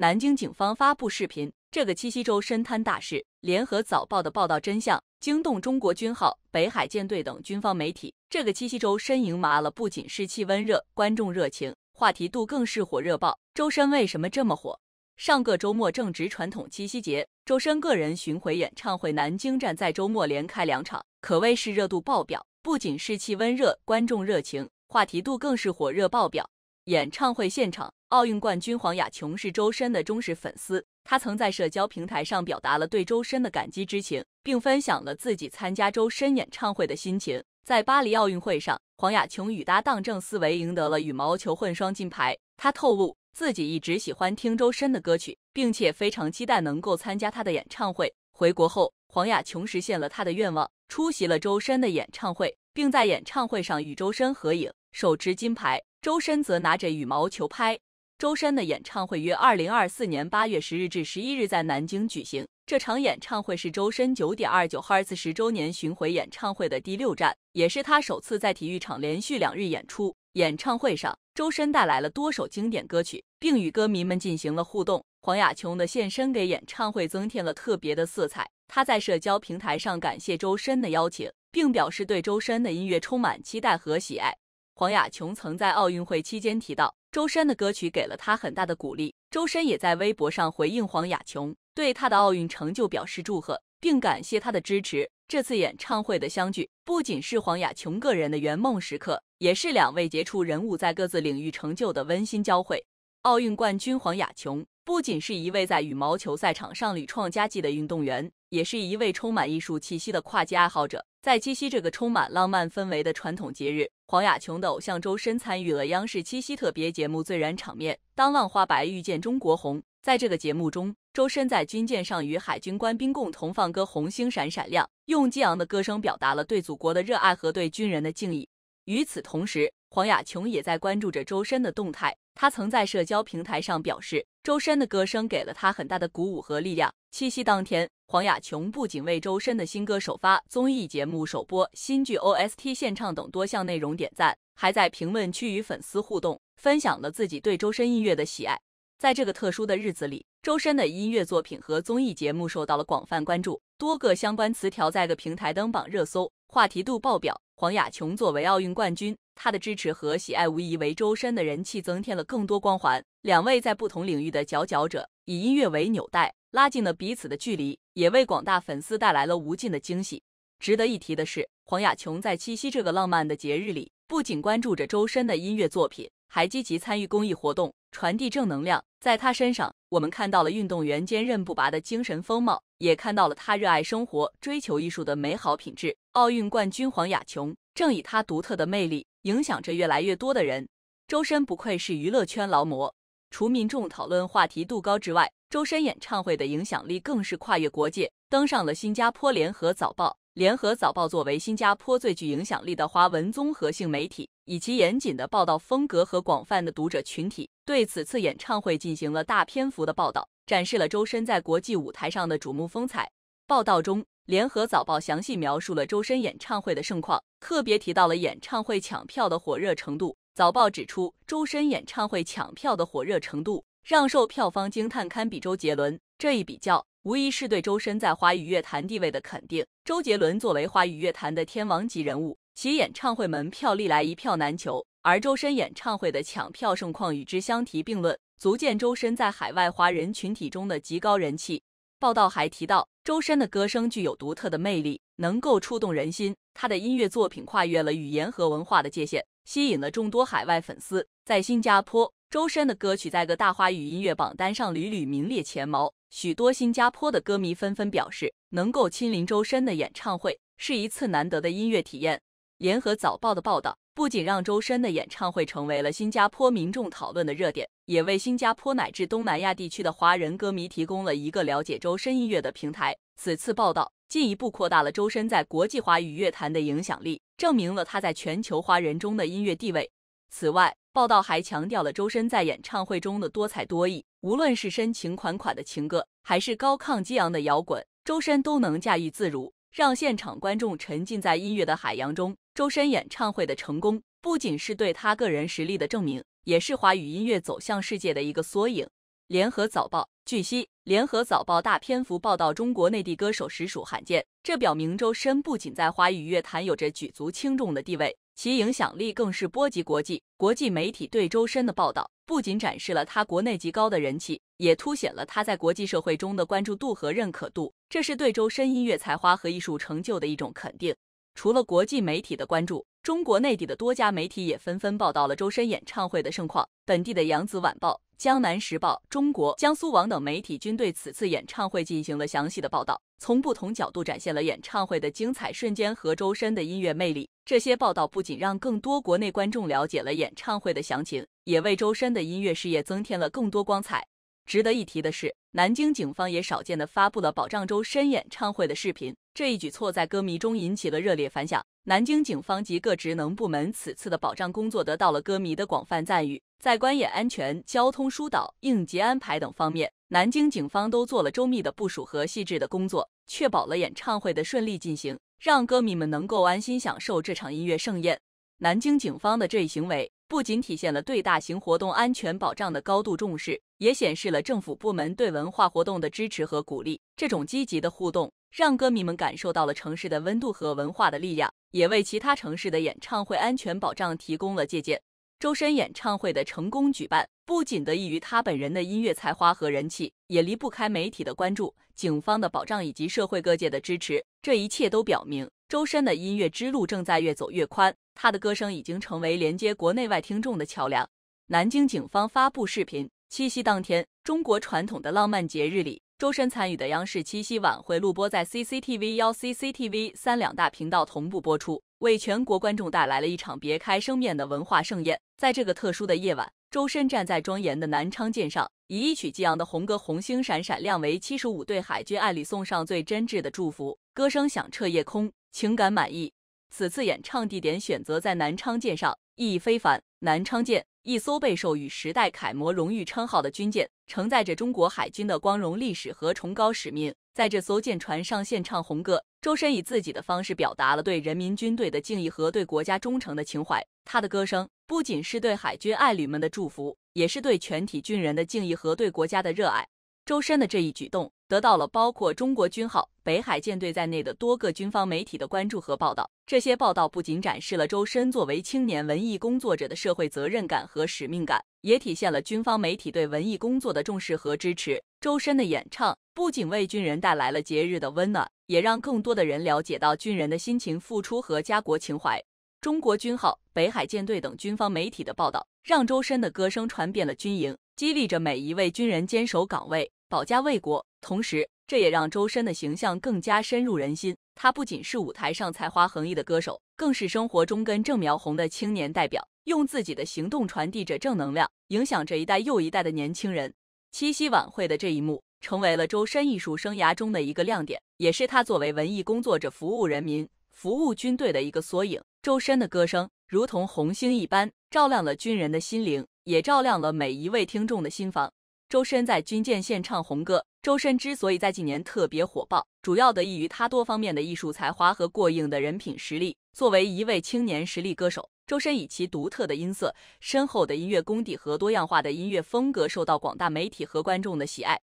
南京警方发布视频，这个七夕周深摊大事，联合早报的报道真相惊动中国军号、北海舰队等军方媒体。这个七夕周深赢麻了，不仅是气温热，观众热情，话题度更是火热爆。周深为什么这么火？上个周末正值传统七夕节，周深个人巡回演唱会南京站在周末连开两场，可谓是热度爆表。不仅是气温热，观众热情，话题度更是火热爆表。演唱会现场。奥运冠军黄雅琼是周深的忠实粉丝，她曾在社交平台上表达了对周深的感激之情，并分享了自己参加周深演唱会的心情。在巴黎奥运会上，黄雅琼与搭档郑思维赢得了羽毛球混双金牌。她透露自己一直喜欢听周深的歌曲，并且非常期待能够参加他的演唱会。回国后，黄雅琼实现了她的愿望，出席了周深的演唱会，并在演唱会上与周深合影，手持金牌，周深则拿着羽毛球拍。周深的演唱会约二零二四年八月十日至十一日在南京举行。这场演唱会是周深九点二九 Hz 十周年巡回演唱会的第六站，也是他首次在体育场连续两日演出。演唱会上，周深带来了多首经典歌曲，并与歌迷们进行了互动。黄雅琼的现身给演唱会增添了特别的色彩。他在社交平台上感谢周深的邀请，并表示对周深的音乐充满期待和喜爱。黄雅琼曾在奥运会期间提到。周深的歌曲给了他很大的鼓励，周深也在微博上回应黄雅琼，对他的奥运成就表示祝贺，并感谢他的支持。这次演唱会的相聚，不仅是黄雅琼个人的圆梦时刻，也是两位杰出人物在各自领域成就的温馨交汇。奥运冠军黄雅琼。不仅是一位在羽毛球赛场上屡创佳绩的运动员，也是一位充满艺术气息的跨界爱好者。在七夕这个充满浪漫氛围的传统节日，黄雅琼的偶像周深参与了央视七夕特别节目《最燃场面》，当浪花白遇见中国红。在这个节目中，周深在军舰上与海军官兵共同放歌《红星闪闪亮》，用激昂的歌声表达了对祖国的热爱和对军人的敬意。与此同时，黄雅琼也在关注着周深的动态，她曾在社交平台上表示。周深的歌声给了他很大的鼓舞和力量。七夕当天，黄雅琼不仅为周深的新歌首发、综艺节目首播、新剧 OST 献唱等多项内容点赞，还在评论区与粉丝互动，分享了自己对周深音乐的喜爱。在这个特殊的日子里，周深的音乐作品和综艺节目受到了广泛关注，多个相关词条在各平台登榜热搜，话题度爆表。黄雅琼作为奥运冠军。他的支持和喜爱无疑为周深的人气增添了更多光环。两位在不同领域的佼佼者，以音乐为纽带，拉近了彼此的距离，也为广大粉丝带来了无尽的惊喜。值得一提的是，黄雅琼在七夕这个浪漫的节日里，不仅关注着周深的音乐作品，还积极参与公益活动，传递正能量。在他身上，我们看到了运动员坚韧不拔的精神风貌，也看到了他热爱生活、追求艺术的美好品质。奥运冠军黄雅琼正以她独特的魅力。影响着越来越多的人。周深不愧是娱乐圈劳模，除民众讨论话题度高之外，周深演唱会的影响力更是跨越国界，登上了新加坡《联合早报》。《联合早报》作为新加坡最具影响力的华文综合性媒体，以其严谨的报道风格和广泛的读者群体，对此次演唱会进行了大篇幅的报道，展示了周深在国际舞台上的瞩目风采。报道中。联合早报详细描述了周深演唱会的盛况，特别提到了演唱会抢票的火热程度。早报指出，周深演唱会抢票的火热程度让售票方惊叹，堪比周杰伦。这一比较无疑是对周深在华语乐坛地位的肯定。周杰伦作为华语乐坛的天王级人物，其演唱会门票历来一票难求，而周深演唱会的抢票盛况与之相提并论，足见周深在海外华人群体中的极高人气。报道还提到。周深的歌声具有独特的魅力，能够触动人心。他的音乐作品跨越了语言和文化的界限，吸引了众多海外粉丝。在新加坡，周深的歌曲在各大华语音乐榜单上屡屡名列前茅。许多新加坡的歌迷纷纷表示，能够亲临周深的演唱会是一次难得的音乐体验。联合早报的报道。不仅让周深的演唱会成为了新加坡民众讨论的热点，也为新加坡乃至东南亚地区的华人歌迷提供了一个了解周深音乐的平台。此次报道进一步扩大了周深在国际华语乐坛的影响力，证明了他在全球华人中的音乐地位。此外，报道还强调了周深在演唱会中的多才多艺，无论是深情款款的情歌，还是高亢激昂的摇滚，周深都能驾驭自如，让现场观众沉浸在音乐的海洋中。周深演唱会的成功，不仅是对他个人实力的证明，也是华语音乐走向世界的一个缩影。联合早报据悉，联合早报大篇幅报道中国内地歌手实属罕见，这表明周深不仅在华语乐坛有着举足轻重的地位，其影响力更是波及国际。国际媒体对周深的报道，不仅展示了他国内极高的人气，也凸显了他在国际社会中的关注度和认可度，这是对周深音乐才华和艺术成就的一种肯定。除了国际媒体的关注，中国内地的多家媒体也纷纷报道了周深演唱会的盛况。本地的扬子晚报、江南时报、中国江苏网等媒体均对此次演唱会进行了详细的报道，从不同角度展现了演唱会的精彩瞬间和周深的音乐魅力。这些报道不仅让更多国内观众了解了演唱会的详情，也为周深的音乐事业增添了更多光彩。值得一提的是，南京警方也少见的发布了保障周深演唱会的视频。这一举措在歌迷中引起了热烈反响。南京警方及各职能部门此次的保障工作得到了歌迷的广泛赞誉。在观演安全、交通疏导、应急安排等方面，南京警方都做了周密的部署和细致的工作，确保了演唱会的顺利进行，让歌迷们能够安心享受这场音乐盛宴。南京警方的这一行为。不仅体现了对大型活动安全保障的高度重视，也显示了政府部门对文化活动的支持和鼓励。这种积极的互动让歌迷们感受到了城市的温度和文化的力量，也为其他城市的演唱会安全保障提供了借鉴。周深演唱会的成功举办，不仅得益于他本人的音乐才华和人气，也离不开媒体的关注、警方的保障以及社会各界的支持。这一切都表明，周深的音乐之路正在越走越宽。他的歌声已经成为连接国内外听众的桥梁。南京警方发布视频，七夕当天，中国传统的浪漫节日里，周深参与的央视七夕晚会录播在 CCTV 幺、CCTV 三两大频道同步播出，为全国观众带来了一场别开生面的文化盛宴。在这个特殊的夜晚，周深站在庄严的南昌舰上，以一曲激昂的红歌《红星闪闪亮》，为七十五对海军爱侣送上最真挚的祝福。歌声响彻夜空，情感满溢。此次演唱地点选择在南昌舰上，意义非凡。南昌舰一艘备受与时代楷模”荣誉称号的军舰，承载着中国海军的光荣历史和崇高使命。在这艘舰船上献唱红歌，周深以自己的方式表达了对人民军队的敬意和对国家忠诚的情怀。他的歌声不仅是对海军爱侣们的祝福，也是对全体军人的敬意和对国家的热爱。周深的这一举动得到了包括中国军号、北海舰队在内的多个军方媒体的关注和报道。这些报道不仅展示了周深作为青年文艺工作者的社会责任感和使命感，也体现了军方媒体对文艺工作的重视和支持。周深的演唱不仅为军人带来了节日的温暖，也让更多的人了解到军人的辛勤付出和家国情怀。中国军号、北海舰队等军方媒体的报道，让周深的歌声传遍了军营，激励着每一位军人坚守岗位。保家卫国，同时这也让周深的形象更加深入人心。他不仅是舞台上才华横溢的歌手，更是生活中根正苗红的青年代表，用自己的行动传递着正能量，影响着一代又一代的年轻人。七夕晚会的这一幕成为了周深艺术生涯中的一个亮点，也是他作为文艺工作者服务人民、服务军队的一个缩影。周深的歌声如同红星一般，照亮了军人的心灵，也照亮了每一位听众的心房。周深在军舰献唱《红歌》。周深之所以在近年特别火爆，主要得益于他多方面的艺术才华和过硬的人品实力。作为一位青年实力歌手，周深以其独特的音色、深厚的音乐功底和多样化的音乐风格，受到广大媒体和观众的喜爱。